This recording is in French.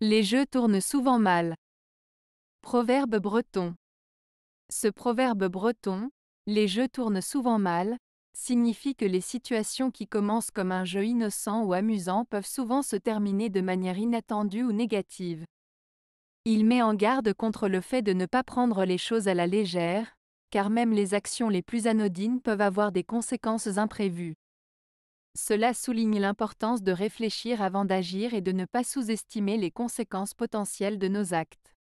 Les jeux tournent souvent mal. Proverbe breton. Ce proverbe breton, les jeux tournent souvent mal, signifie que les situations qui commencent comme un jeu innocent ou amusant peuvent souvent se terminer de manière inattendue ou négative. Il met en garde contre le fait de ne pas prendre les choses à la légère, car même les actions les plus anodines peuvent avoir des conséquences imprévues. Cela souligne l'importance de réfléchir avant d'agir et de ne pas sous-estimer les conséquences potentielles de nos actes.